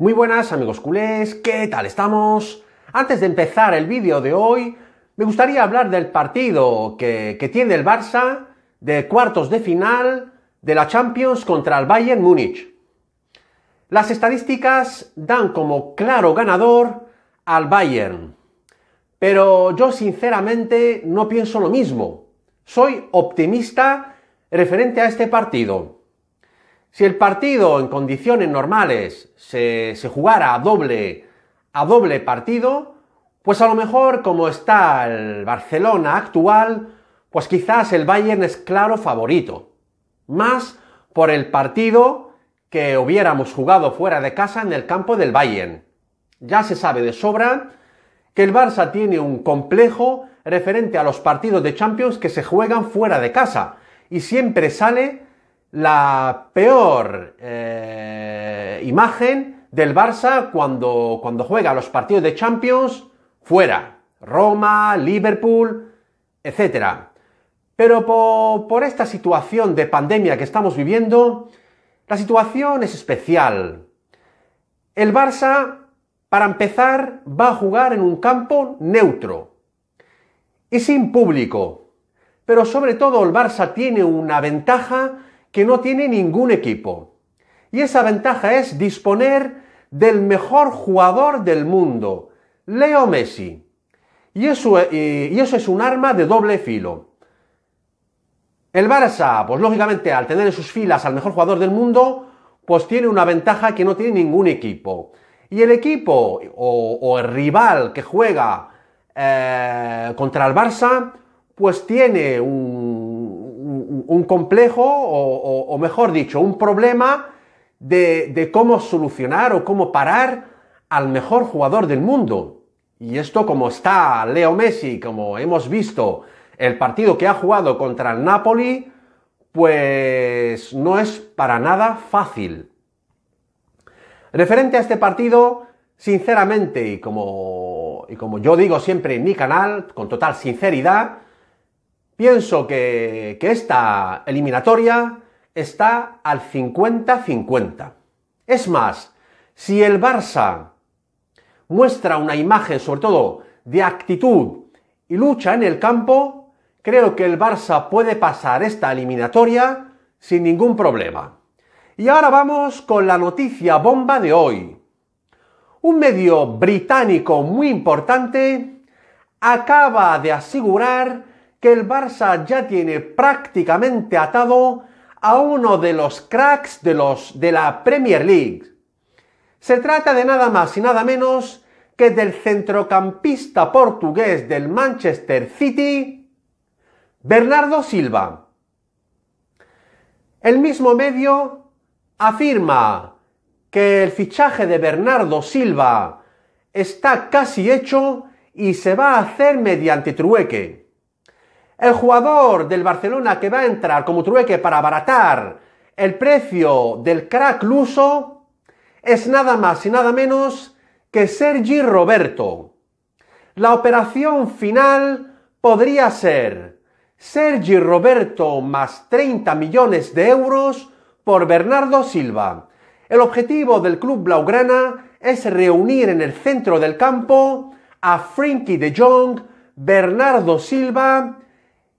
Muy buenas amigos culés, ¿qué tal estamos? Antes de empezar el vídeo de hoy, me gustaría hablar del partido que, tiene el Barça de cuartos de final de la Champions contra el Bayern Múnich. Las estadísticas dan como claro ganador al Bayern, pero yo sinceramente no pienso lo mismo. Soy optimista referente a este partido. Si el partido en condiciones normales se, jugara a doble, a doble partido, pues a lo mejor como está el Barcelona actual, pues quizás el Bayern es claro favorito. Más por el partido que hubiéramos jugado fuera de casa en el campo del Bayern. Ya se sabe de sobra que el Barça tiene un complejo referente a los partidos de Champions que se juegan fuera de casa y siempre sale la peor eh, imagen del Barça cuando, juega los partidos de Champions fuera. Roma, Liverpool, etc. Pero por esta situación de pandemia que estamos viviendo, la situación es especial. El Barça, para empezar, va a jugar en un campo neutro y sin público. Pero sobre todo el Barça tiene una ventaja no tiene ningún equipo. Y esa ventaja es disponer del mejor jugador del mundo, Leo Messi. Y eso, eh, y eso es un arma de doble filo. El Barça, pues lógicamente al tener en sus filas al mejor jugador del mundo, pues tiene una ventaja que no tiene ningún equipo. Y el equipo o, el rival que juega eh, contra el Barça, pues tiene un un complejo o, mejor dicho, un problema de, cómo solucionar o cómo parar al mejor jugador del mundo. Y esto como está Leo Messi, como hemos visto el partido que ha jugado contra el Napoli, pues no es para nada fácil. Referente a este partido, sinceramente, y como, y como yo digo siempre en mi canal, con total sinceridad, Pienso que, esta eliminatoria está al 50-50. Es más, si el Barça muestra una imagen, sobre todo, de actitud y lucha en el campo, creo que el Barça puede pasar esta eliminatoria sin ningún problema. Y ahora vamos con la noticia bomba de hoy. Un medio británico muy importante acaba de asegurar que el Barça ya tiene prácticamente atado a uno de los cracks de, los, de la Premier League. Se trata de nada más y nada menos que del centrocampista portugués del Manchester City, Bernardo Silva. El mismo medio afirma que el fichaje de Bernardo Silva está casi hecho y se va a hacer mediante trueque. El jugador del Barcelona que va a entrar como trueque para abaratar el precio del crack luso es nada más y nada menos que Sergi Roberto. La operación final podría ser Sergi Roberto más 30 millones de euros por Bernardo Silva. El objetivo del club blaugrana es reunir en el centro del campo a Frankie de Jong, Bernardo Silva